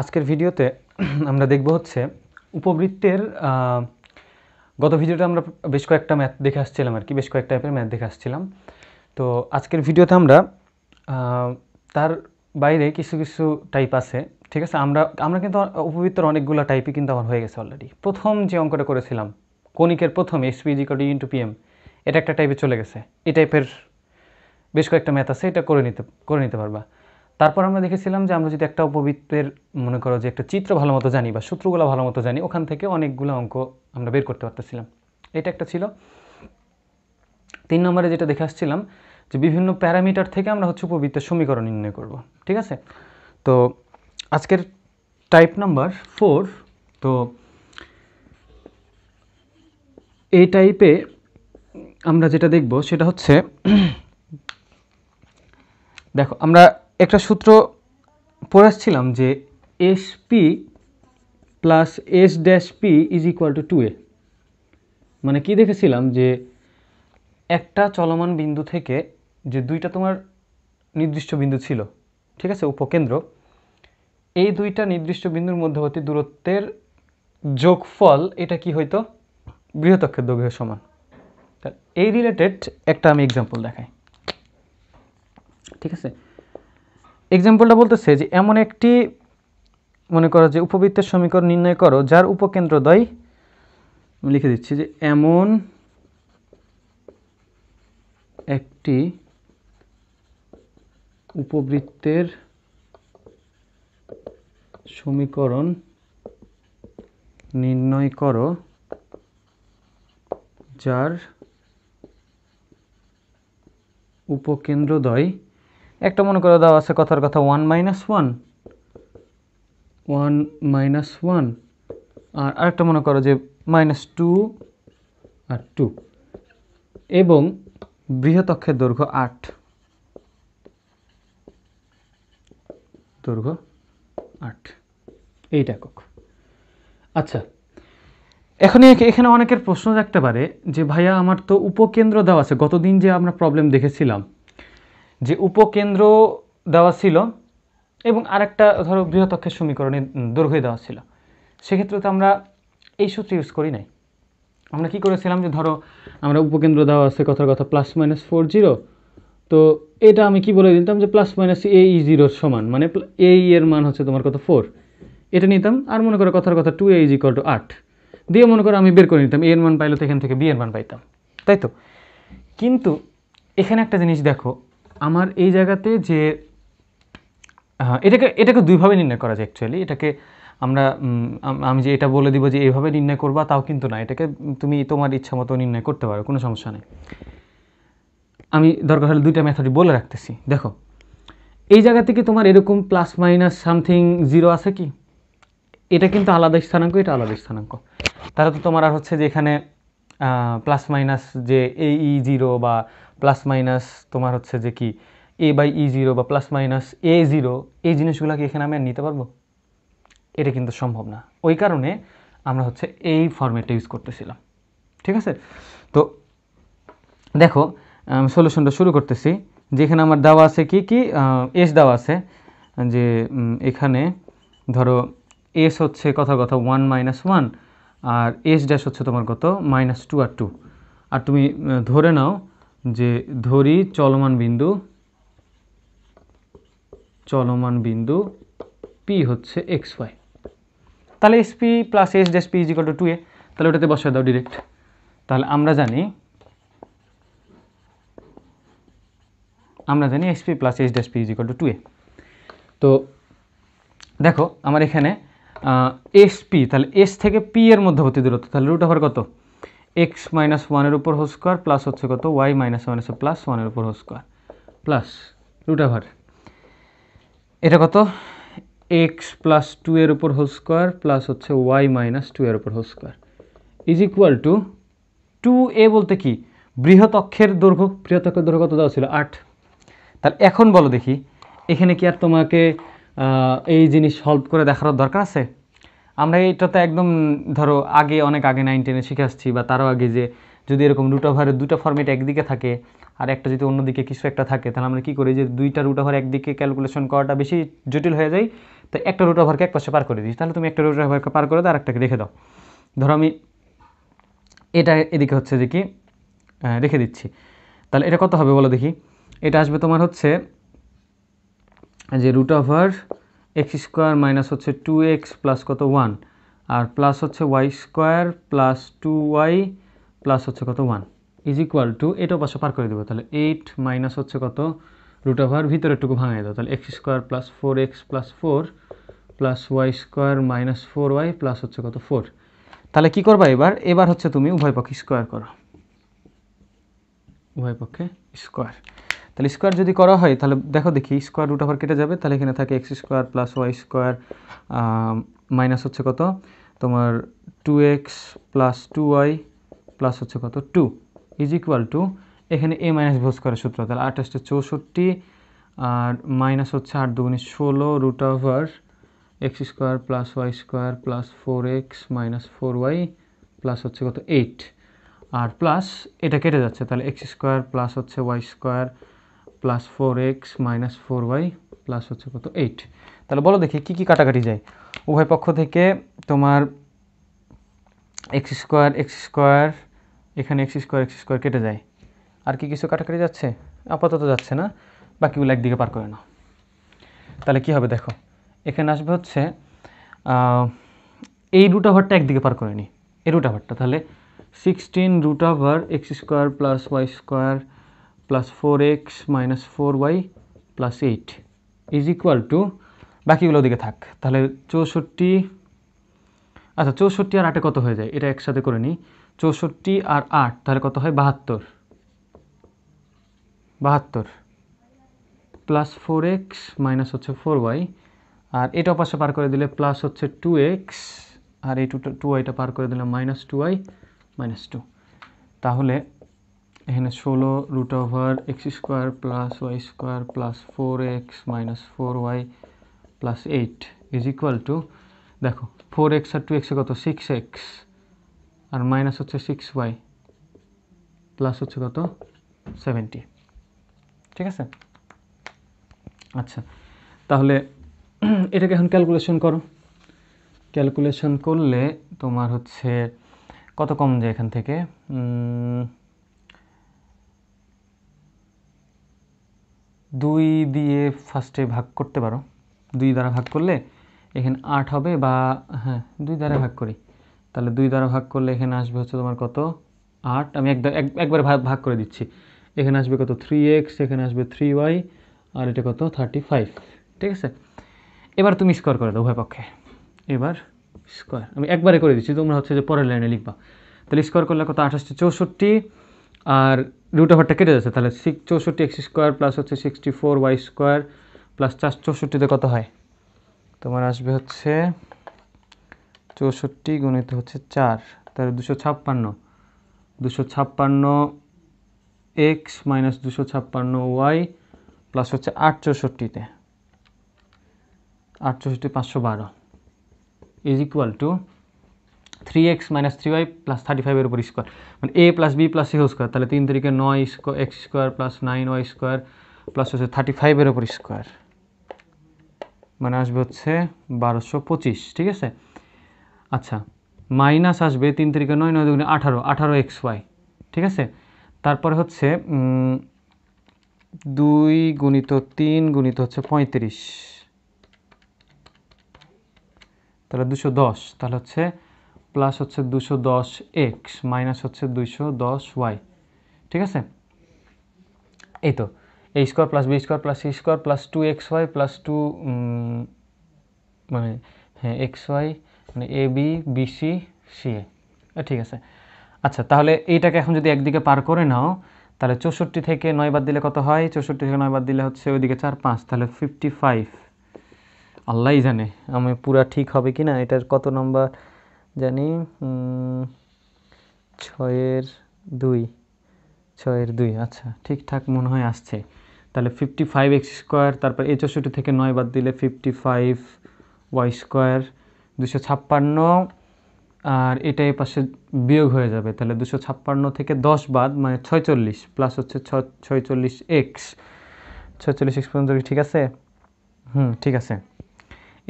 আজকের ভিডিওতে আমরা দেখব হচ্ছে উপবৃত্তের গত ভিডিওতে আমরা বেশ কয়েকটা ম্যাথ দেখে আসছিলাম আর কি বেশ কয়েক টাইপের ম্যাথ দেখে আসছিলাম তো আজকের ভিডিওতে আমরা তার বাইরে কিছু কিছু টাইপ আছে ঠিক আছে আমরা আমরা কিন্তু উপবৃত্তর অনেকগুলো টাইপই কিন্তু আমার হয়ে গেছে অলরেডি প্রথম যে অঙ্কটা করেছিলাম কণিকের প্রথম এসপিজি কটি ইন্টু পিএম এটা একটা টাইপে চলে গেছে এই টাইপের বেশ কয়েকটা ম্যাথ আছে এটা করে নিতে করে নিতে পারবা তারপর আমরা দেখেছিলাম যে আমরা যদি একটা উপবৃত্তের মনে করো যে একটা চিত্র ভালো মতো জানি বা সূত্রগুলো ভালো মতো জানি ওখান থেকে অনেকগুলো অঙ্ক আমরা বের করতে পারতেছিলাম এটা একটা ছিল তিন নম্বরে যেটা দেখে আসছিলাম যে বিভিন্ন প্যারামিটার থেকে আমরা হচ্ছে উপবৃত্তের সমীকরণ নির্ণয় করব ঠিক আছে তো আজকের টাইপ নাম্বার ফোর তো এই টাইপে আমরা যেটা দেখব সেটা হচ্ছে দেখো আমরা একটা সূত্র পড়ে আসছিলাম যে S P plus S dash P is equal to two A মানে কি দেখেছিলাম যে একটা চলমান বিন্দু থেকে যে দুইটা তোমার নির্দিষ্ট বিন্দু ছিল ঠিক আছে উপকেন্দ্র এই দুইটা নির্দিষ্ট বিন্দুর মধ্যবর্তী দূরত্বের যোগফল এটা কি হইতো বৃহতক্ষের দৈর্ঘ্যের সমান এই রিলেটেড একটা আমি এক্সাম্পল দেখাই ঠিক আছে এক্সাম্পলটা বলতেছে যে এমন একটি মনে করো যে উপবৃত্তের সমীকরণ নির্ণয় করো যার উপকেন্দ্রদ্বয় আমি লিখে দিচ্ছি যে এমন একটি উপবৃত্তের সমীকরণ নির্ণয় করো যার উপকেন্দ্রদ্বয় একটা মনে করে দেওয়া আছে কথার কথা one minus one one minus one আর আরেকটা মনে করো যে মাইনাস টু আর টু এবং বৃহতক্ষের দৈর্ঘ্য আট দৈর্ঘ্য আট এইটা একক আচ্ছা এখন এখানে অনেকের প্রশ্ন থাকতে পারে যে ভাইয়া আমার তো উপকেন্দ্র দেওয়া আছে গতদিন যে আমরা প্রবলেম দেখেছিলাম যে উপকেন্দ্র দেওয়া ছিল এবং আরেকটা ধরো বৃহতক্ষের সমীকরণে দৈর্ঘ্য দেওয়া ছিল সেক্ষেত্রে তো আমরা এই সূত্র ইউজ করি নাই আমরা কি করেছিলাম যে ধরো আমরা উপকেন্দ্র দেওয়া আছে কথার কথা প্লাস মাইনাস ফোর জিরো তো এটা আমি কি বলে দিতাম যে প্লাস মাইনাস এ ই জিরোর সমান মানে এ e এর মান হচ্ছে তোমার কথা ফোর এটা নিতাম আর মনে করো কথার কথা two A is equal to আট দিয়ে মনে করো আমি বের করে নিতাম এর মান পাইলে তো এখান থেকে বি এর মান পাইতাম তাই তো কিন্তু এখানে একটা জিনিস দেখো আমার এই জায়গাতে যে এটাকে এটাকে দুইভাবে নির্ণয় করা যায় অ্যাকচুয়ালি এটাকে আমরা আমি যে এটা বলে দিব যে এইভাবে নির্ণয় করবা তাও কিন্তু না এটাকে তুমি তোমার ইচ্ছা মতো নির্ণয় করতে পারো কোনো সমস্যা নেই আমি দরকার হলে দুইটা মেথডই বলে রাখতেছি দেখো এই জায়গা কি তোমার এরকম প্লাস মাইনাস সামথিং জিরো আছে কি এটা কিন্তু আলাদা স্থানাঙ্ক এটা আলাদা স্থানাঙ্ক তাহলে তো তোমার আর হচ্ছে যে এখানে প্লাস মাইনাস যে এই জিরো e বা প্লাস মাইনাস তোমার হচ্ছে যে কি এ বাই ই জিরো বা প্লাস মাইনাস এ জিরো এই জিনিসগুলোকে এখানে আমি আর নিতে পারবো এটা কিন্তু সম্ভব না ওই কারণে আমরা হচ্ছে এই ফর্মেটটা ইউজ করতেছিলাম ঠিক আছে তো দেখো সলিউশনটা শুরু করতেছি যেখানে আমার দেওয়া আছে কি কি এস দেওয়া আছে যে এখানে ধরো এস হচ্ছে কথা কথা ওয়ান মাইনাস ওয়ান আর এস ড্যাশ হচ্ছে তোমার কত মাইনাস টু আর টু আর তুমি ধরে নাও যে ধরি চলমান বিন্দু চলমান বিন্দু পি হচ্ছে এক্স ওয়াই তাহলে S P plus S dash P equal to two এ তাহলে ওটাতে বসায় দাও ডিরেক্ট তাহলে আমরা জানি আমরা জানি S P plus S dash P equal to two A তো দেখো আমার এখানে এস পি তাহলে এস থেকে পি এর মধ্যবর্তী দূরত্ব তাহলে রুট ওভার কত এক্স মাইনাস ওয়ানের উপর হো স্কোয়ার প্লাস হচ্ছে কত ওয়াই মাইনাস ওয়ান এসে প্লাস ওয়ানের উপর হো স্কোয়ার প্লাস রুট আভার এটা কত এক্স প্লাস টু এর উপর হো স্কোয়ার প্লাস হচ্ছে ওয়াই মাইনাস টু এর উপর whole square is equal to two a বলতে কি বৃহৎ অক্ষের দৈর্ঘ্য বৃহৎ অক্ষের দৈর্ঘ্য কত দেওয়া ছিল আট তাহলে এখন বলো দেখি এখানে কি আর তোমাকে এই জিনিস সলভ করে দেখার দরকার আছে আমরা এটা তো একদম ধরো আগে অনেক আগে নাইন টেনে শিখে আসছি বা তারও আগে যে যদি এরকম রুট ওভারের দুটো ফর্মেট একদিকে থাকে আর একটা যদি অন্যদিকে কিছু একটা থাকে তাহলে আমরা কী করি যে দুইটা রুট ওভার একদিকে ক্যালকুলেশন করাটা বেশি জটিল হয়ে যায় তো একটা রুট ওভারকে এক পাশে পার করে দিই তাহলে তুমি একটা রুট ওভারকে পার করে দাও আর একটাকে রেখে দাও ধরো আমি এটা এদিকে হচ্ছে যে কি রেখে দিচ্ছি তাহলে এটা কত হবে বলো দেখি এটা আসবে তোমার হচ্ছে যে root over x square minus হচ্ছে টু এক্স প্লাস কত ওয়ান আর প্লাস হচ্ছে y square plus two y plus হচ্ছে কত ওয়ান ইজ ইকুয়াল টু এটাও পাশে পার করে দেবো তাহলে এইট মাইনাস হচ্ছে কত রুট ওভার একটুকু ভাঙিয়ে দেবো তাহলে x square plus four x plus four plus y square minus four y plus হচ্ছে কত ফোর তাহলে কী করবা এবার এবার হচ্ছে তুমি উভয় পক্ষে স্কোয়ার করো উভয় পক্ষে স্কোয়ার তাহলে স্কোয়ার যদি করা হয় তাহলে দেখো দেখি স্কোয়ার রুট আবার কেটে যাবে তাহলে এখানে থাকে x square plus y square minus হচ্ছে কত তোমার two x plus two y plus হচ্ছে কত টু ইজ ইকুয়াল টু এখানে এ মাইনাস ভোজ করে সূত্র তাহলে আঠাশটা চৌষট্টি আর মাইনাস হচ্ছে আট দুগুণে ষোলো root over x square plus y square plus four x minus four y plus হচ্ছে কত এইট আর প্লাস এটা কেটে যাচ্ছে তাহলে এক্স স্কোয়ার প্লাস হচ্ছে y square plus four x minus four y plus হচ্ছে কত এইট তাহলে বলো দেখি কী কী কাটাকাটি যায় উভয় পক্ষ থেকে তোমার এক্স স্কোয়ার এক্স স্কোয়ার এখানে এক্স স্কোয়ার এক্স স্কোয়ার কেটে যায় আর কি কিছু কাটাকাটি যাচ্ছে আপাতত যাচ্ছে না বাকিগুলো একদিকে পার করে নাও তাহলে কি হবে দেখো এখানে আসবে হচ্ছে এই রুট ওভারটা একদিকে পার করে নিই এই রুট ওভারটা তাহলে sixteen root over x square plus y square plus four x minus four y plus eight is equal to বাকিগুলো দিকে থাক তাহলে চৌষট্টি আচ্ছা চৌষট্টি আর আটে কত হয়ে যায় এটা একসাথে করে নিই চৌষট্টি আর আট তাহলে কত হয় বাহাত্তর বাহাত্তর প্লাস ফোর এক্স মাইনাস হচ্ছে ফোর ওয়াই আর এটা পাশে পার করে দিলে প্লাস হচ্ছে টু এক্স আর এই টু টু ওয়াইটা পার করে দিলে minus two y minus two তাহলে এখানে ষোলো root over x square plus y square plus four x minus four y plus eight is equal to দেখো ফোর এক্স আর টু এক্সে কত সিক্স এক্স আর মাইনাস হচ্ছে সিক্স ওয়াই প্লাস হচ্ছে কত সেভেন্টি ঠিক আছে আচ্ছা তাহলে এটাকে এখন ক্যালকুলেশন করো ক্যালকুলেশন করলে তোমার হচ্ছে কত কম যায় এখান থেকে দুই দিয়ে ফার্স্টে ভাগ করতে পারো দুই দ্বারা ভাগ করলে এখানে আট হবে বা হ্যাঁ দুই দ্বারা ভাগ করি তাহলে দুই দ্বারা ভাগ করলে এখানে আসবে হচ্ছে তোমার কত আট আমি একদম একবার ভাগ ভাগ করে দিচ্ছি এখানে আসবে কত থ্রি এক্স এখানে আসবে থ্রি ওয়াই আর এটা কত থার্টি ফাইভ ঠিক আছে এবার তুমি স্কোয়ার করে দাও উভয় পক্ষে এবার স্কোয়ার আমি একবারে করে দিচ্ছি তোমরা হচ্ছে যে পরের লাইনে লিখবা তাহলে স্কোয়ার করলে কত আঠাশটি চৌষট্টি আর রুট ওভারটা কেটে যাচ্ছে তাহলে সিক্স চৌষট্টি এক্স স্কোয়ার প্লাস হচ্ছে sixty four y square plus চার চৌষট্টিতে কত হয় তোমার আসবে হচ্ছে চৌষট্টি গুণিত হচ্ছে চার তাহলে দুশো ছাপ্পান্ন দুশো ছাপ্পান্ন এক্স মাইনাস দুশো ছাপ্পান্ন ওয়াই প্লাস হচ্ছে আট চৌষট্টিতে আট চৌষট্টি পাঁচশো বারো is equal to three x minus three y plus thirty ফাইভের উপর স্কোয়ার মানে a plus b plus c whole square তাহলে তিন তারিখে নয় square x square plus nine y square plus হচ্ছে থার্টি ফাইভের উপর স্কোয়ার মানে আসবে হচ্ছে বারোশো পঁচিশ ঠিক আছে আচ্ছা মাইনাস আসবে তিন তারিখে নয় নয় দুগুণে আঠারো আঠারো এক্স ওয়াই ঠিক আছে তারপরে হচ্ছে দুই গুণিত তিন গুণিত হচ্ছে পঁয়ত্রিশ তাহলে দুশো দশ তাহলে হচ্ছে প্লাস হচ্ছে দুশো দশ এক্স মাইনাস হচ্ছে দুশো দশ ওয়াই ঠিক আছে এই তো a square plus b square plus c square plus two x y plus two মানে হ্যাঁ এক্স ওয়াই মানে a b b c c ঠিক আছে আচ্ছা তাহলে এইটাকে এখন যদি একদিকে পার করে নাও তাহলে চৌষট্টি থেকে নয় বাদ দিলে কত হয় চৌষট্টি থেকে নয় বাদ দিলে হচ্ছে ওইদিকে চার পাঁচ তাহলে ফিফটি ফাইভ আল্লাহই জানে আমি পুরা ঠিক হবে কি না এটার কত নম্বর জানি ছয়ের দুই ছয়ের দুই আচ্ছা ঠিকঠাক মনে হয় আসছে তাহলে ফিফটি ফাইভ এক্স স্কোয়ার তারপর এ চৌষট্টি থেকে নয় বাদ দিলে ফিফটি ফাইভ ওয়াই স্কোয়ার দুশো ছাপ্পান্ন আর এটা এ পাশে বিয়োগ হয়ে যাবে তাহলে দুশো ছাপ্পান্ন থেকে দশ বাদ মানে ছয়চল্লিশ প্লাস হচ্ছে ছয়চল্লিশ এক্স ছয়চল্লিশ এক্স পর্যন্ত ঠিক আছে হুম ঠিক আছে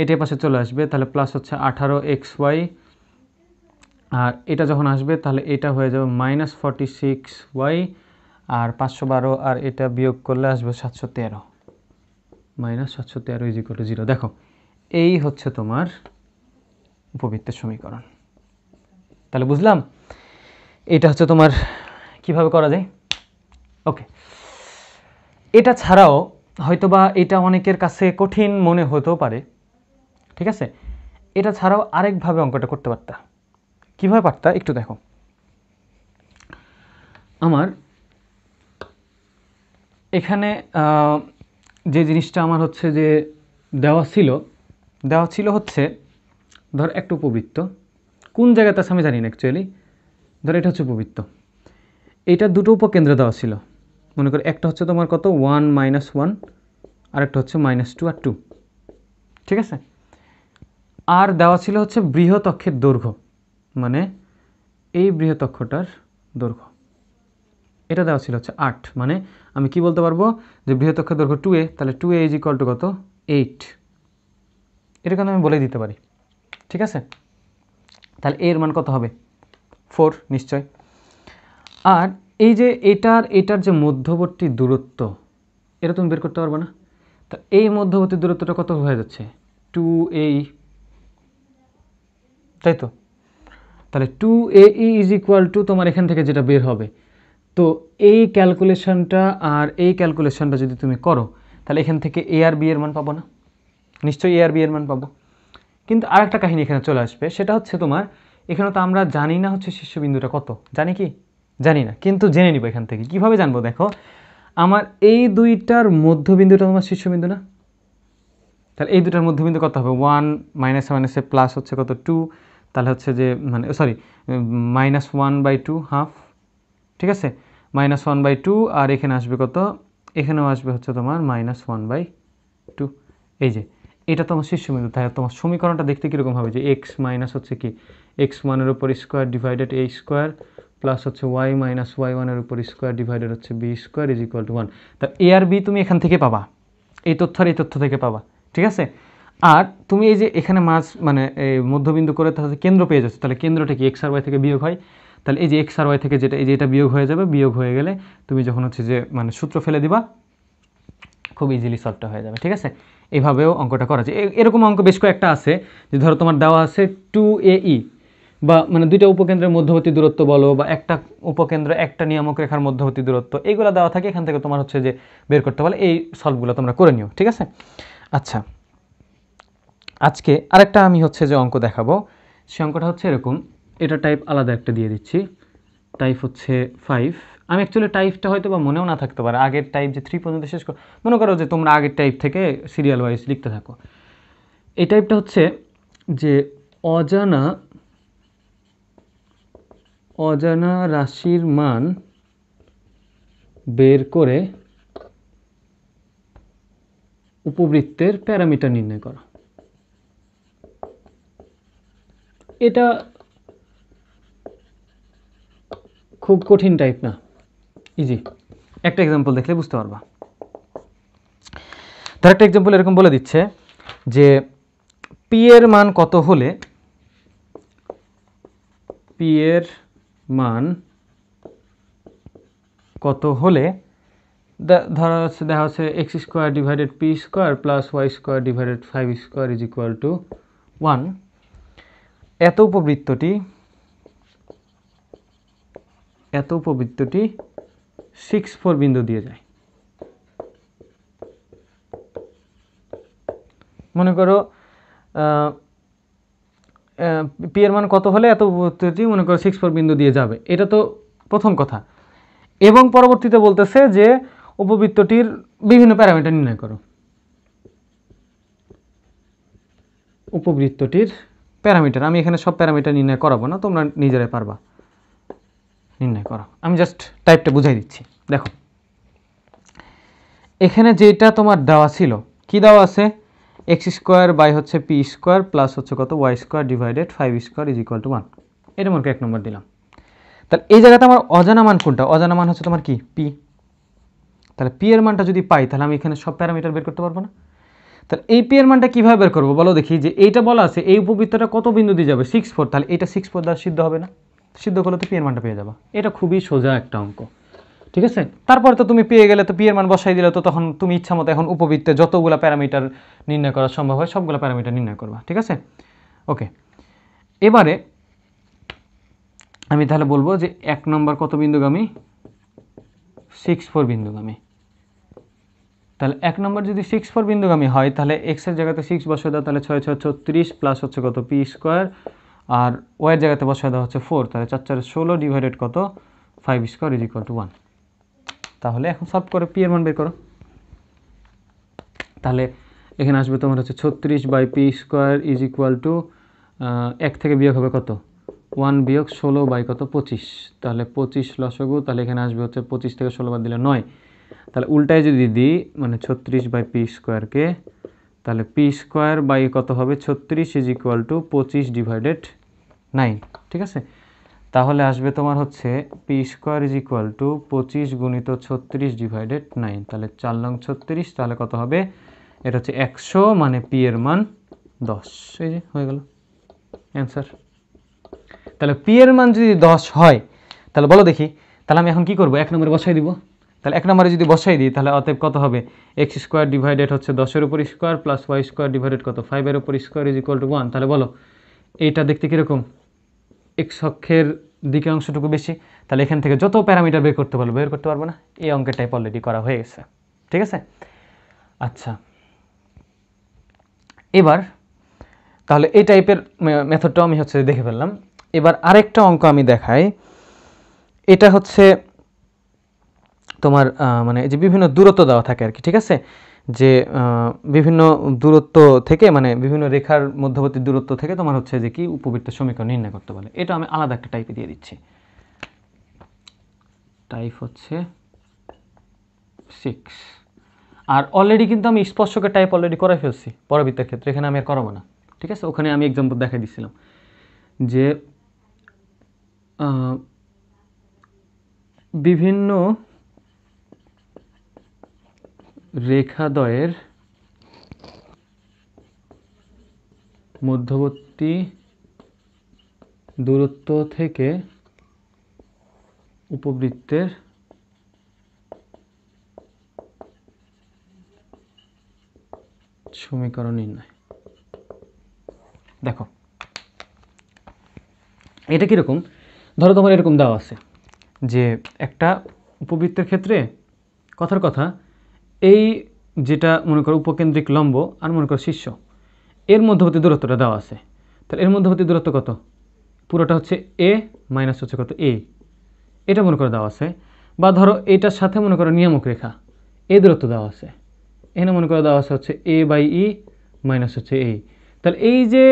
এটা পাশে চলে আসবে তাহলে প্লাস হচ্ছে আঠারো এক্স ওয়াই আর এটা যখন আসবে তাহলে এটা হয়ে যাবে মাইনাস ফর্টি সিক্স ওয়াই আর পাঁচশো বারো আর এটা বিয়োগ করলে আসবে সাতশো তেরো মাইনাস সাতশো তেরো ইজি করে জিরো দেখো এই হচ্ছে তোমার উপবৃত্তের সমীকরণ তাহলে বুঝলাম এটা হচ্ছে তোমার কিভাবে করা যায় ওকে এটা ছাড়াও হয়তোবা এটা অনেকের কাছে কঠিন মনে হতেও পারে ঠিক আছে এটা ছাড়াও আরেকভাবে অঙ্কটা করতে পারতা কীভাবে পারতা একটু দেখো আমার এখানে যে জিনিসটা আমার হচ্ছে যে দেওয়া ছিল দেওয়া ছিল হচ্ছে ধর একটু উপবৃত্ত কোন জায়গাতে আছে আমি জানি না অ্যাকচুয়ালি ধর এটা হচ্ছে উপবৃত্ত এটা দুটো উপকেন্দ্র দেওয়া ছিল মনে করো একটা হচ্ছে তোমার কত ওয়ান মাইনাস ওয়ান আর একটা হচ্ছে মাইনাস টু আর টু ঠিক আছে আর দেওয়া ছিল হচ্ছে বৃহৎ অক্ষের দৈর্ঘ্য মানে এই বৃহৎ দৈর্ঘ্য এটা দেওয়া ছিল হচ্ছে আট মানে আমি কি বলতে পারবো যে বৃহৎ দৈর্ঘ্য টু এ তাহলে two A is equal to কত এইট এটা কিন্তু আমি বলে দিতে পারি ঠিক আছে তাহলে এর মান কত হবে ফোর নিশ্চয় আর এই যে এটার এটার যে মধ্যবর্তী দূরত্ব এটা তুমি বের করতে পারবে না তা এই মধ্যবর্তী দূরত্বটা কত হয়ে যাচ্ছে টু এই তাই তো তাহলে two a e is equal to তোমার এখান থেকে যেটা বের হবে তো এই ক্যালকুলেশনটা আর এই ক্যালকুলেশনটা যদি তুমি করো তাহলে এখান থেকে এ আর বি এর মান পাবো না নিশ্চয়ই এ আর বি এর মান পাবো কিন্তু আর একটা কাহিনী এখানে চলে আসবে সেটা হচ্ছে তোমার এখানে তো আমরা জানি না হচ্ছে শীর্ষবিন্দুটা কত জানি কি জানি না কিন্তু জেনে নিব এখান থেকে কিভাবে জানবো দেখো আমার এই দুইটার মধ্যবিন্দুটা তোমার শীর্ষবিন্দু না তাহলে এই দুটার মধ্যবিন্দু কত হবে ওয়ান মাইনাসে মাইনাসে প্লাস হচ্ছে কত টু তাহলে হচ্ছে যে মানে sorry minus one by two half ঠিক আছে মাইনাস ওয়ান বাই টু আর এখানে আসবে কত এখানেও আসবে হচ্ছে তোমার মাইনাস ওয়ান বাই টু এই যে এটা তোমার শীর্ষবিন্দু তাহলে তোমার সমীকরণটা দেখতে কীরকম হবে যে এক্স মাইনাস হচ্ছে কি এক্স ওয়ানের উপর square divided a square plus হচ্ছে ওয়াই মাইনাস ওয়াই ওয়ানের উপর স্কোয়ার ডিভাইডেড হচ্ছে b square is equal to one তা এ আর বি তুমি এখান থেকে পাবা এই তথ্য আর এই তথ্য থেকে পাবা ঠিক আছে আর তুমি এই যে এখানে মাছ মানে মধ্যবিন্দু করে তাহলে কেন্দ্র পেয়ে যাচ্ছে তাহলে কেন্দ্রটা কি এক্স আর ওয়াই থেকে বিয়োগ হয় তাহলে এই যে এক্স আর ওয়াই থেকে যেটা এই যে এটা বিয়োগ হয়ে যাবে বিয়োগ হয়ে গেলে তুমি যখন হচ্ছে যে মানে সূত্র ফেলে দিবা খুব ইজিলি সলভটা হয়ে যাবে ঠিক আছে এইভাবেও অঙ্কটা করা যায় এরকম অঙ্ক বেশ কয়েকটা আছে যে ধরো তোমার দেওয়া আছে টু এ ই বা মানে দুইটা উপকেন্দ্রের মধ্যবর্তী দূরত্ব বলো বা একটা উপকেন্দ্র একটা নিয়ামক রেখার মধ্যবর্তী দূরত্ব এইগুলো দেওয়া থাকে এখান থেকে তোমার হচ্ছে যে বের করতে পারলে এই সলভগুলো তোমরা করে নিও ঠিক আছে আচ্ছা আজকে আরেকটা আমি হচ্ছে যে অঙ্ক দেখাবো সে অঙ্কটা হচ্ছে এরকম এটা টাইপ আলাদা একটা দিয়ে দিচ্ছি টাইপ হচ্ছে ফাইভ আমি অ্যাকচুয়ালি টাইপটা হয়তো বা মনেও না থাকতে পারে আগের টাইপ যে থ্রি পর্যন্ত শেষ করো মনে করো যে তোমরা আগের টাইপ থেকে সিরিয়াল ওয়াইজ লিখতে থাকো এই টাইপটা হচ্ছে যে অজানা অজানা রাশির মান বের করে উপবৃত্তের প্যারামিটার নির্ণয় করা এটা খুব কঠিন টাইপ না ইজি একটা এক্সাম্পল দেখলে বুঝতে পারবা তার একটা এক্সাম্পল এরকম বলে দিচ্ছে যে পি এর মান কত হলে পি এর মান কত হলে ধরা হচ্ছে দেখা হচ্ছে x square divided p square plus y square divided five square is equal to one এত উপবৃত্তটি এত উপবৃত্তটি সিক্স ফোর বিন্দু দিয়ে যায় মনে করো পিয়ার মান কত হলে এত উপবৃত্তটি মনে করো সিক্স ফোর বিন্দু দিয়ে যাবে এটা তো প্রথম কথা এবং পরবর্তীতে বলতেছে যে উপবৃত্তটির বিভিন্ন প্যারামিটার নির্ণয় করো উপবৃত্তটির প্যারামিটার আমি এখানে সব প্যারামিটার নির্ণয় করাবো না তোমরা নিজেরাই পারবা নির্ণয় করা আমি জাস্ট টাইপটা বুঝাই দিচ্ছি দেখো এখানে যেটা তোমার দেওয়া ছিল কি দেওয়া আছে এক্স স্কোয়ার বাই হচ্ছে পি স্কোয়ার প্লাস হচ্ছে কত y square divided five square is equal to one এটা মনকে এক নম্বর দিলাম তাহলে এই জায়গাতে আমার অজানা মান কোনটা অজানা মান হচ্ছে তোমার কি পি তাহলে পি এর মানটা যদি পাই তাহলে আমি এখানে সব প্যারামিটার বের করতে পারবো না তাহলে এই পি এর মানটা কীভাবে বের করবো বলো দেখি যে এইটা বলা আছে এই উপবৃত্তটা কত বিন্দু দিয়ে যাবে সিক্স ফোর তাহলে এটা সিক্স ফোর দ্বারা সিদ্ধ হবে না সিদ্ধ করলে তো পি এর মানটা পেয়ে যাবা এটা খুবই সোজা একটা অঙ্ক ঠিক আছে তারপর তো তুমি পেয়ে গেলে তো পি এর মান বসাই দিলে তো তখন তুমি ইচ্ছা মতো এখন উপবৃত্তে যতগুলো প্যারামিটার নির্ণয় করা সম্ভব হয় সবগুলো প্যারামিটার নির্ণয় করবা ঠিক আছে ওকে এবারে আমি তাহলে বলবো যে এক নম্বর কত বিন্দুগামী সিক্স ফোর বিন্দুগামী তাহলে এক নম্বর যদি সিক্স ফোর বিন্দুগামী হয় তাহলে এক্সের জায়গাতে সিক্স বসায় দেওয়া তাহলে ছয় ছয় ছত্রিশ প্লাস হচ্ছে কত পি স্কোয়ার আর ওয়ের জায়গাতে বসায় দেওয়া হচ্ছে ফোর তাহলে চার চার ষোলো ডিভাইডেড কত five square is equal to one তাহলে এখন সলভ করে পি এর মান বের করো তাহলে এখানে আসবে তোমার হচ্ছে ছত্রিশ by p square is equal to এক থেকে বিয়োগ হবে কত ওয়ান বিয়োগ ষোলো বাই কত পঁচিশ তাহলে পঁচিশ লসগু তাহলে এখানে আসবে হচ্ছে পঁচিশ থেকে ষোলো বাদ দিলে নয় তাহলে উল্টায় যদি দিই মানে ছত্রিশ বাই পি স্কোয়ারকে তাহলে পি স্কোয়ার বাই কত হবে ছত্রিশ ইজ ইকুয়াল টু পঁচিশ ডিভাইডেড নাইন ঠিক আছে তাহলে আসবে তোমার হচ্ছে p square is equal to পঁচিশ গুণিত ছত্রিশ ডিভাইডেড নাইন তাহলে চার নং ছত্রিশ তাহলে কত হবে এটা হচ্ছে একশো মানে পি এর মান দশ এই যে হয়ে গেল অ্যান্সার তাহলে পি এর মান যদি দশ হয় তাহলে বলো দেখি তাহলে আমি এখন কি করবো এক নম্বরে বসাই দিব তাহলে এক নম্বরে যদি বসাই দিই তাহলে অতএব কত হবে এক্স স্কোয়ার ডিভাইডেড হচ্ছে দশের উপর square plus y square divided কত ফাইভের উপর square is equal to one তাহলে বলো এইটা দেখতে কীরকম এক্স অক্ষের দিকে অংশটুকু বেশি তাহলে এখান থেকে যত প্যারামিটার বের করতে পারবো বের করতে পারবো না এই অঙ্কের টাইপ অলরেডি করা হয়ে গেছে ঠিক আছে আচ্ছা এবার তাহলে এই টাইপের মেথডটাও আমি হচ্ছে দেখে ফেললাম এবার আরেকটা অঙ্ক আমি দেখাই এটা হচ্ছে তোমার মানে যে বিভিন্ন দূরত্ব দেওয়া থাকে আর কি ঠিক আছে যে বিভিন্ন দূরত্ব থেকে মানে বিভিন্ন রেখার মধ্যবর্তী দূরত্ব থেকে তোমার হচ্ছে যে কি উপবৃত্ত সমীকরণ নির্ণয় করতে বলে এটা আমি আলাদা একটা টাইপে দিয়ে দিচ্ছি টাইপ হচ্ছে সিক্স আর অলরেডি কিন্তু আমি স্পর্শকে টাইপ অলরেডি করে ফেলছি পরবৃত্তের ক্ষেত্রে এখানে আমি আর করাবো না ঠিক আছে ওখানে আমি এক্সাম্পল দেখা দিছিলাম যে বিভিন্ন রেখাদ্বয়ের মধ্যবর্তী দূরত্ব থেকে উপবৃত্তের সমীকরণ নির্ণয় দেখো এটা কীরকম ধরো তোমার এরকম দেওয়া আছে যে একটা উপবৃত্তের ক্ষেত্রে কথার কথা এই যেটা মনে করো উপকেন্দ্রিক লম্ব আর মনে করো শীর্ষ এর মধ্যবর্তী দূরত্বটা দেওয়া আছে তাহলে এর মধ্যবর্তী দূরত্ব কত পুরোটা হচ্ছে এ মাইনাস হচ্ছে কত এ এটা মনে করো দেওয়া আছে বা ধরো এটার সাথে মনে করো নিয়ামক রেখা এ দূরত্ব দেওয়া আছে এখানে মনে করো দেওয়া আছে হচ্ছে এ বাই ই মাইনাস হচ্ছে এ তাহলে এই যে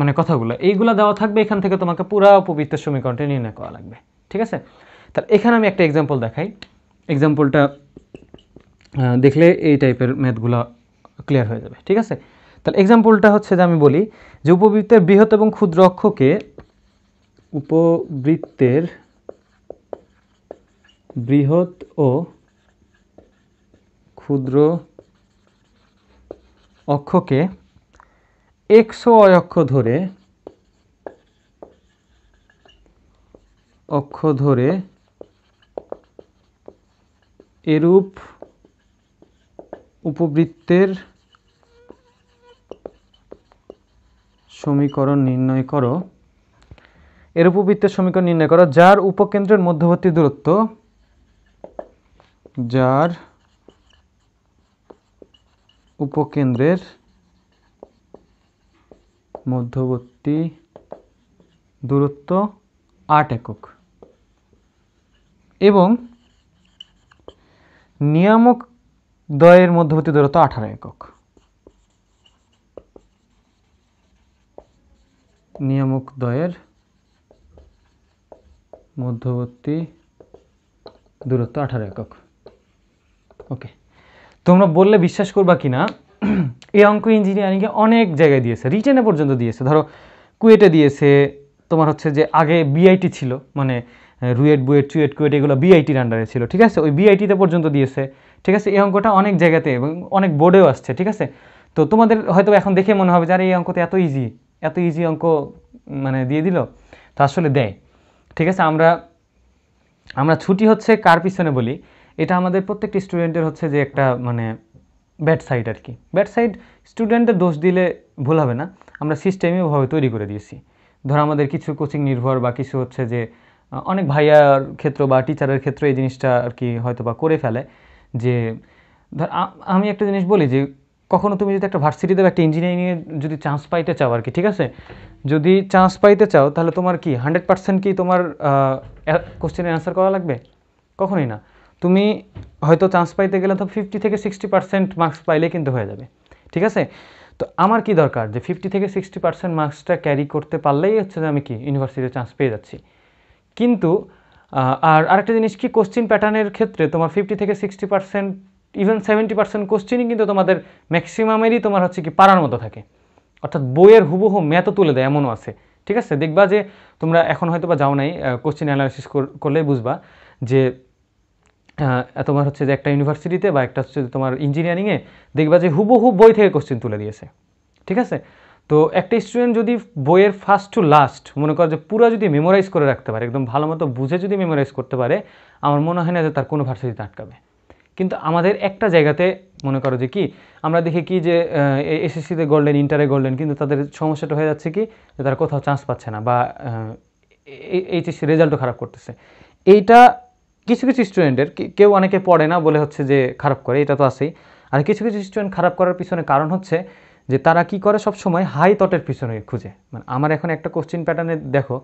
মানে কথাগুলো এইগুলো দেওয়া থাকবে এখান থেকে তোমাকে পুরা উপবৃত্তের সমীকরণটা নির্ণয় করা লাগবে ঠিক আছে তাহলে এখানে আমি একটা এক্সাম্পল দেখাই এক্সাম্পলটা দেখলে এই টাইপের ম্যাথগুলো ক্লিয়ার হয়ে যাবে ঠিক আছে তাহলে এক্সাম্পলটা হচ্ছে যে আমি বলি যে উপবৃত্তের বৃহৎ এবং ক্ষুদ্র অক্ষকে উপবৃত্তের বৃহৎ ও ক্ষুদ্র অক্ষকে একশো অক্ষ ধরে অক্ষ ধরে এরূপ উপবৃত্তের সমীকরণ নির্ণয় করো এর উপবৃত্তের সমীকরণ নির্ণয় করো যার উপকেন্দ্রের মধ্যবর্তী দূরত্ব যার উপকেন্দ্রের মধ্যবর্তী দূরত্ব আট একক এবং নিয়ামক দ্বয়ের মধ্যবর্তী দূরত্ব আঠারো একক নিয়ামক দ্বয়ের মধ্যবর্তী দূরত্ব আঠারো একক ওকে তোমরা বললে বিশ্বাস করবা কি না এই অঙ্ক ইঞ্জিনিয়ারিংয়ে অনেক জায়গায় দিয়েছে রিটেনে পর্যন্ত দিয়েছে ধরো কুয়েটে দিয়েছে তোমার হচ্ছে যে আগে বিআইটি ছিল মানে রুয়েট বুয়েট চুয়েট কুয়েট এগুলো বিআইটির আন্ডারে ছিল ঠিক আছে ওই বিআইটিতে পর্যন্ত দিয়েছে ঠিক আছে এই অঙ্কটা অনেক জায়গাতে এবং অনেক বোর্ডেও আসছে ঠিক আছে তো তোমাদের হয়তো এখন দেখে মনে হবে যে আর এই অঙ্কতে এত ইজি এত ইজি অঙ্ক মানে দিয়ে দিল তো আসলে দেয় ঠিক আছে আমরা আমরা ছুটি হচ্ছে কার পিছনে বলি এটা আমাদের প্রত্যেকটি স্টুডেন্টের হচ্ছে যে একটা মানে ব্যাড সাইড আর কি ব্যাড সাইড স্টুডেন্টদের দোষ দিলে ভুল হবে না আমরা সিস্টেমীভাবে তৈরি করে দিয়েছি ধর আমাদের কিছু কোচিং নির্ভর বা কিছু হচ্ছে যে অনেক ভাইয়ার ক্ষেত্র বা টিচারের ক্ষেত্রে এই জিনিসটা আর কি হয়তো বা করে ফেলে যে ধর আমি একটা জিনিস বলি যে কখনো তুমি যদি একটা ভার্সিটিতে বা একটা ইঞ্জিনিয়ারিংয়ে যদি চান্স পাইতে চাও আর কি ঠিক আছে যদি চান্স পাইতে চাও তাহলে তোমার কি হান্ড্রেড পার্সেন্ট কি তোমার কোশ্চেনের অ্যান্সার করা লাগবে কখনোই না তুমি হয়তো চান্স পাইতে গেলে তো ফিফটি থেকে সিক্সটি পার্সেন্ট মার্কস পাইলে কিন্তু হয়ে যাবে ঠিক আছে তো আমার কি দরকার যে ফিফটি থেকে সিক্সটি পার্সেন্ট মার্কসটা ক্যারি করতে পারলেই হচ্ছে যে আমি কি ইউনিভার্সিটিতে চান্স পেয়ে যাচ্ছি কিন্তু আর আরেকটা জিনিস কি কোশ্চিন প্যাটার্নের ক্ষেত্রে তোমার ফিফটি থেকে sixty percent even seventy percent কোশ্চিনই কিন্তু তোমাদের ম্যাক্সিমামেরই তোমার হচ্ছে কি পারার মতো থাকে অর্থাৎ বইয়ের হুবহু ম্যাথও তুলে দেয় এমনও আছে ঠিক আছে দেখবা যে তোমরা এখন হয়তো বা যাও নাই কোশ্চিন অ্যানালাইসিস করলেই বুঝবা যে তোমার হচ্ছে যে একটা ইউনিভার্সিটিতে বা একটা হচ্ছে তোমার ইঞ্জিনিয়ারিংয়ে দেখবা যে হুবহু বই থেকে কোশ্চিন তুলে দিয়েছে ঠিক আছে তো একটা স্টুডেন্ট যদি বইয়ের ফার্স্ট টু লাস্ট মনে করো যে পুরো যদি মেমোরাইজ করে রাখতে পারে একদম ভালো মতো বুঝে যদি মেমোরাইজ করতে পারে আমার মনে হয় না যে তার কোনো ভার্সিটিতে আটকাবে কিন্তু আমাদের একটা জায়গাতে মনে করো যে কি আমরা দেখি কি যে এসএসসিতে গোল্ডেন ইন্টারে গোল্ডেন কিন্তু তাদের সমস্যাটা হয়ে যাচ্ছে কি যে তারা কোথাও চান্স পাচ্ছে না বা এইচএসসি রেজাল্টও খারাপ করতেছে এইটা কিছু কিছু স্টুডেন্টের কেউ অনেকে পড়ে না বলে হচ্ছে যে খারাপ করে এটা তো আছেই আর কিছু কিছু স্টুডেন্ট খারাপ করার পিছনে কারণ হচ্ছে যে তারা কি করে সব সময় হাই তটের পিছনে খুঁজে মানে আমার এখন একটা কোশ্চিন প্যাটার্নে দেখো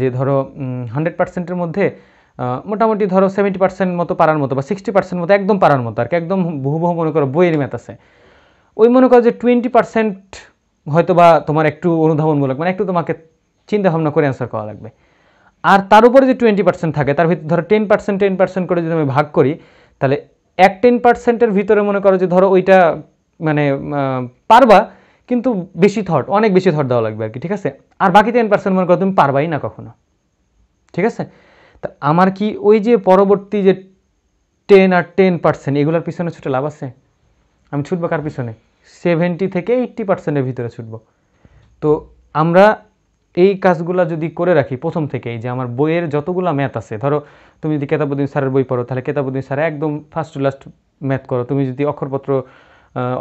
যে ধরো হান্ড্রেড পার্সেন্টের মধ্যে মোটামুটি ধরো সেভেন্টি পার্সেন্ট মতো পারার মতো বা সিক্সটি পার্সেন্ট মতো একদম পারার মতো আর কি একদম বহু বহু মনে করো বইয়ের ম্যাথ আছে ওই মনে করো যে টোয়েন্টি পার্সেন্ট হয়তো বা তোমার একটু অনুধাবনমূলক মানে একটু তোমাকে চিন্তা ভাবনা করে অ্যান্সার করা লাগবে আর তার উপরে যে টোয়েন্টি পার্সেন্ট থাকে তার ভিতরে ধরো টেন পার্সেন্ট টেন পার্সেন্ট করে যদি আমি ভাগ করি তাহলে এক টেন পার্সেন্টের ভিতরে মনে করো যে ধরো ওইটা মানে পারবা কিন্তু বেশি থট অনেক বেশি থট দেওয়া লাগবে আর কি ঠিক আছে আর বাকি টেন পার্সেন্ট মনে করো তুমি পারবাই না কখনো ঠিক আছে তা আমার কি ওই যে পরবর্তী যে টেন আর টেন পার্সেন্ট এগুলোর পিছনে ছুটে লাভ আছে আমি ছুটবো কার পিছনে সেভেন্টি থেকে এইট্টি পার্সেন্টের ভিতরে ছুটবো তো আমরা এই কাজগুলো যদি করে রাখি প্রথম থেকেই যে আমার বইয়ের যতগুলো ম্যাথ আছে ধরো তুমি যদি কেতাবুদ্দিন স্যারের বই পড়ো তাহলে কেতাবুদ্দিন স্যার একদম ফার্স্ট টু লাস্ট ম্যাথ করো তুমি যদি অক্ষরপত্র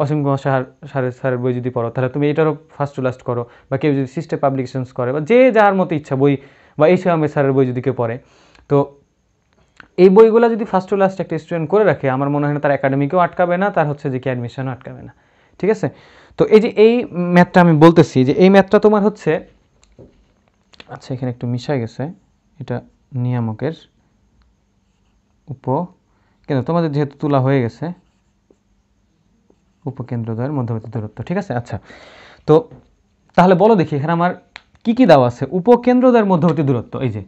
অসীম কুমার সাহার সারের স্যারের বই যদি পড়ো তাহলে তুমি এটারও ফার্স্ট টু লাস্ট করো বা কেউ যদি সিস্টেম পাবলিকেশনস করে বা যে যার মতো ইচ্ছা বই বা এই আহমেদ স্যারের বই যদি কেউ পড়ে তো এই বইগুলো যদি ফার্স্ট টু লাস্ট একটা স্টুডেন্ট করে রাখে আমার মনে হয় না তার একাডেমিকেও আটকাবে না তার হচ্ছে যে কি অ্যাডমিশনও আটকাবে না ঠিক আছে তো এই যে এই ম্যাথটা আমি বলতেছি যে এই ম্যাথটা তোমার হচ্ছে আচ্ছা এখানে একটু মিশাই গেছে এটা নিয়ামকের উপ কিন্তু তোমাদের যেহেতু তোলা হয়ে গেছে উপকেন্দ্রদ্বয়ের মধ্যবর্তী দূরত্ব ঠিক আছে আচ্ছা তো তাহলে বলো দেখি এখানে আমার কি কি দেওয়া আছে উপকেন্দ্রদ্বয়ের মধ্যবর্তী দূরত্ব এই যে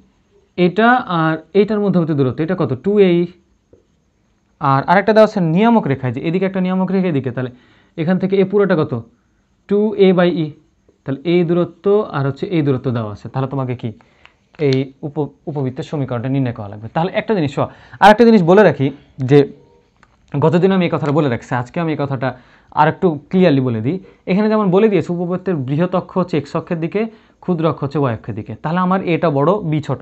এটা আর এইটার মধ্যবর্তী দূরত্ব এটা কত টু এই আর আরেকটা দেওয়া আছে নিয়ামক রেখায় যে এদিকে একটা নিয়ামক রেখা এদিকে তাহলে এখান থেকে এ পুরোটা কত টু এ বাই ই তাহলে এই দূরত্ব আর হচ্ছে এই দূরত্ব দেওয়া আছে তাহলে তোমাকে কি এই উপ উপবৃত্তের সমীকরণটা নির্ণয় করা লাগবে তাহলে একটা জিনিস আর একটা জিনিস বলে রাখি যে গতদিন আমি এই কথাটা বলে রাখছি আজকে আমি এই কথাটা আর একটু ক্লিয়ারলি বলে দিই এখানে যেমন বলে দিয়েছি উপবৃত্তের বৃহৎ অক্ষ হচ্ছে এক্স অক্ষের দিকে ক্ষুদ্র অক্ষ হচ্ছে ওয়াই অক্ষের দিকে তাহলে আমার এটা বড় বি ছোট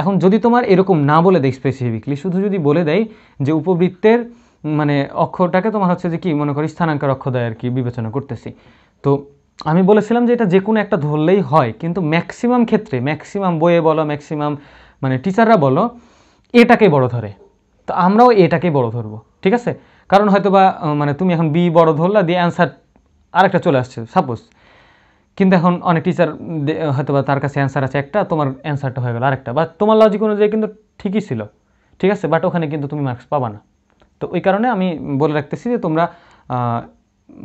এখন যদি তোমার এরকম না বলে দেয় স্পেসিফিকলি শুধু যদি বলে দেয় যে উপবৃত্তের মানে অক্ষরটাকে তোমার হচ্ছে যে কি মনে করি স্থানাঙ্কার অক্ষ দেয় আর কি বিবেচনা করতেছি তো আমি বলেছিলাম যে এটা যে কোনো একটা ধরলেই হয় কিন্তু ম্যাক্সিমাম ক্ষেত্রে ম্যাক্সিমাম বইয়ে বলো ম্যাক্সিমাম মানে টিচাররা বলো এটাকে বড় ধরে তো আমরাও এটাকে বড় ধরব ঠিক আছে কারণ হয়তো বা মানে তুমি এখন বি বড় ধরলা দিয়ে অ্যান্সার আরেকটা চলে আসছে সাপোজ কিন্তু এখন অনেক টিচার হয়তো বা তার কাছে অ্যান্সার আছে একটা তোমার অ্যান্সারটা হয়ে গেল আরেকটা বা তোমার লজিক অনুযায়ী কিন্তু ঠিকই ছিল ঠিক আছে বাট ওখানে কিন্তু তুমি মার্কস পাবা না তো ওই কারণে আমি বলে রাখতেছি যে তোমরা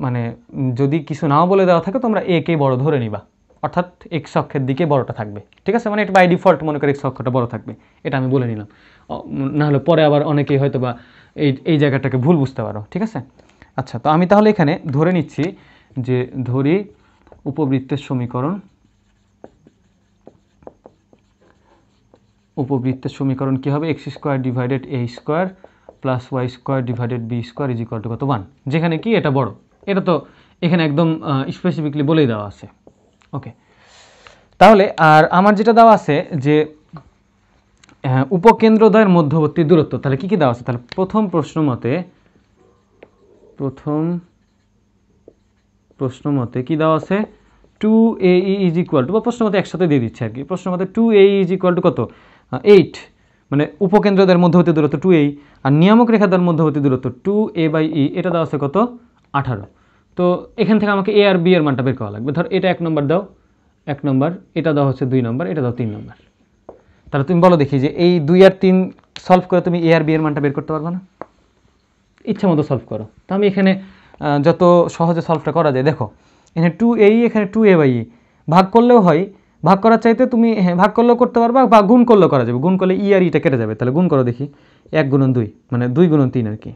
মানে যদি কিছু নাও বলে দেওয়া থাকে তোমরা একে বড় ধরে নিবা অর্থাৎ এক্স অক্ষের দিকে বড়টা থাকবে ঠিক আছে মানে এটা বাই ডিফল্ট মনে করি এক্স অক্ষটা বড় থাকবে এটা আমি বলে নিলাম না হলে পরে আবার অনেকেই হয়তো বা এই এই জায়গাটাকে ভুল বুঝতে পারো ঠিক আছে আচ্ছা তো আমি তাহলে এখানে ধরে নিচ্ছি যে ধরি উপবৃত্তের সমীকরণ উপবৃত্তের সমীকরণ কী হবে x square divided a square plus y square divided b square is equal to কত ওয়ান যেখানে কি এটা বড় এটা তো এখানে একদম স্পেসিফিকলি বলেই দেওয়া আছে ওকে তাহলে আর আমার যেটা দেওয়া আছে যে হ্যাঁ উপকেন্দ্রদ্বয়ের মধ্যবর্তী দূরত্ব তাহলে কী কী দেওয়া আছে তাহলে প্রথম প্রশ্ন মতে প্রথম প্রশ্ন মতে কী দেওয়া আছে two A is equal to বা প্রশ্ন মতে একসাথে দিয়ে দিচ্ছে আর কি প্রশ্ন মতে two A is equal to কত এইট মানে উপকেন্দ্রদের মধ্যবর্তী দূরত্ব টু এই আর নিয়ামক রেখাদার মধ্যবর্তী দূরত্ব টু এ বাই ই এটা দেওয়া আছে কত আঠারো তো এখান থেকে আমাকে এ আর বি এর মানটা বের করা লাগবে ধর এটা এক নম্বর দাও এক নম্বর এটা দেওয়া হচ্ছে দুই নম্বর এটা দাও তিন নম্বর তাহলে তুমি বলো দেখি যে এই দুই আর তিন সলভ করে তুমি এ আর বি এর মানটা বের করতে পারবে না ইচ্ছা মতো সলভ করো তো আমি এখানে যত সহজে সলভটা করা যায় দেখো এখানে টু এ এখানে টু এ বাই ই ভাগ করলেও হয় ভাগ করার চাইতে তুমি হ্যাঁ ভাগ করলেও করতে পারবা বা গুণ করলেও করা যাবে গুণ করলে ই e আর ইটা e কেটে যাবে তাহলে গুণ করো দেখি এক গুণন দুই মানে দুই গুণন তিন আর কি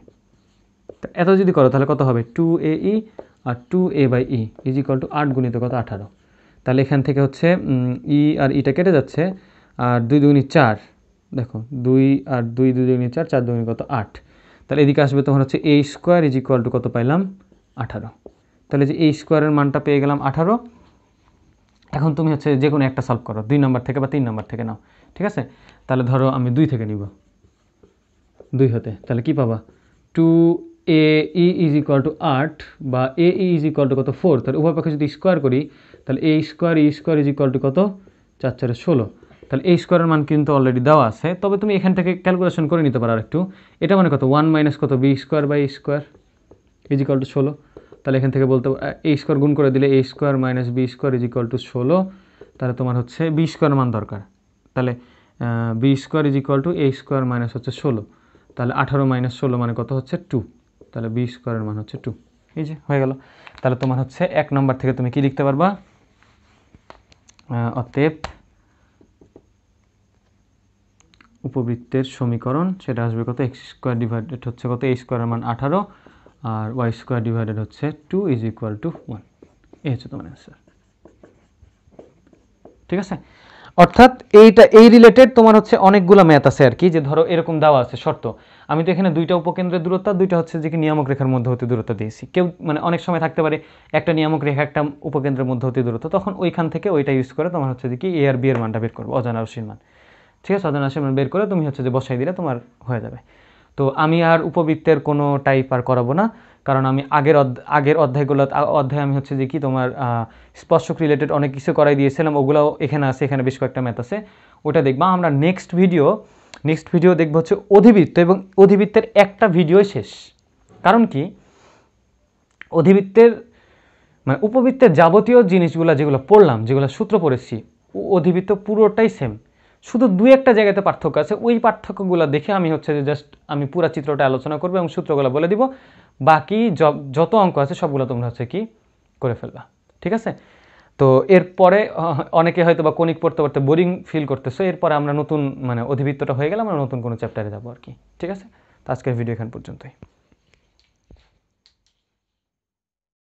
এত যদি করো তাহলে কত হবে টু এ ই আর two a by e is to আট গুণিত কত আঠারো তাহলে এখান থেকে হচ্ছে ই e আর ইটা কেটে যাচ্ছে আর দুই দুগুনি চার দেখো দুই আর দুই দুই দুগুনি চার চার দুগুনি কত আট তাহলে এদিকে আসবে তখন হচ্ছে a square is equal to কত পাইলাম আঠারো তাহলে যে এই স্কোয়ারের মানটা পেয়ে গেলাম আঠারো এখন তুমি হচ্ছে যে কোনো একটা সলভ করো দুই নম্বর থেকে বা তিন নম্বর থেকে নাও ঠিক আছে তাহলে ধরো আমি দুই থেকে নিব দুই হতে তাহলে কি পাবা two a e is equal to আট বা a e is equal to কত ফোর তাহলে উভয় পক্ষে যদি স্কোয়ার করি তাহলে a square e square is equal to কত চার চারে ষোলো তাহলে এই স্কোয়ারের মান কিন্তু অলরেডি দেওয়া আছে তবে তুমি এখান থেকে ক্যালকুলেশন করে নিতে পারো আর একটু এটা মানে কত ওয়ান মাইনাস কত b square by square is equal to ষোলো তাহলে এখান থেকে বলতে এই স্কোয়ার গুণ করে দিলে a square minus b square is equal to ষোলো তাহলে তোমার হচ্ছে বি স্কোয়ার মান দরকার তাহলে b square is equal to a square minus হচ্ছে ষোলো তাহলে আঠারো মাইনাস ষোলো মানে কত হচ্ছে টু তাহলে বি স্কোয়ারের মান হচ্ছে টু এই যে হয়ে গেল তাহলে তোমার হচ্ছে এক নম্বর থেকে তুমি কি লিখতে পারবা অতএব উপবৃত্তের সমীকরণ সেটা আসবে কত এক্স স্কোয়ার ডিভাইডেড হচ্ছে কত এ স্কোয়ারের মান আঠারো আর ওয়াই স্কোয়ার ডিভাইডেড হচ্ছে two is equal to one এই হচ্ছে তোমার অ্যান্সার ঠিক আছে অর্থাৎ এইটা এই রিলেটেড তোমার হচ্ছে অনেকগুলো ম্যাথ আছে আর কি যে ধরো এরকম দেওয়া আছে শর্ত আমি তো এখানে দুইটা উপকেন্দ্রের দূরত্ব দুইটা হচ্ছে যে কি নিয়ামক রেখার মধ্যে হতে দূরত্ব দিয়েছি কেউ মানে অনেক সময় থাকতে পারে একটা নিয়ামক রেখা একটা উপকেন্দ্রের মধ্যে হতে দূরত্ব তখন ওইখান থেকে ওইটা ইউজ করে তোমার হচ্ছে যে কি এ আর বি এর মানটা বের করবো অজানা রশির মান ঠিক আছে অজানা রাশি বের করে তুমি হচ্ছে যে বসাই দিলে তোমার হয়ে যাবে তো আমি আর উপবৃত্তের কোনো টাইপ আর করাবো না কারণ আমি আগের আগের অধ্যায়গুলো অধ্যায় আমি হচ্ছে যে কি তোমার স্পর্শক রিলেটেড অনেক কিছু করাই দিয়েছিলাম ওগুলোও এখানে আছে এখানে বেশ কয়েকটা ম্যাথ আছে ওটা দেখবা আমরা নেক্সট ভিডিও নেক্সট ভিডিও দেখব হচ্ছে অধিবৃত্ত এবং অধিবৃত্তের একটা ভিডিও শেষ কারণ কি অধিবৃত্তের মানে উপবৃত্তের যাবতীয় জিনিসগুলো যেগুলো পড়লাম যেগুলো সূত্র পড়েছি অধিবৃত্ত পুরোটাই সেম শুধু দু একটা জায়গাতে পার্থক্য আছে ওই পার্থক্যগুলো দেখে আমি হচ্ছে যে জাস্ট আমি পুরো চিত্রটা আলোচনা করবো এবং সূত্রগুলো বলে দিব বাকি যত অঙ্ক আছে সবগুলো তোমরা হচ্ছে কি করে ফেলবা ঠিক আছে তো এরপরে অনেকে হয়তো বা কণিক পড়তে পড়তে বোরিং ফিল করতেছো এরপরে আমরা নতুন মানে অধিবৃত্তটা হয়ে গেলে আমরা নতুন কোনো চ্যাপ্টারে যাবো আর কি ঠিক আছে তো আজকের ভিডিও এখান পর্যন্তই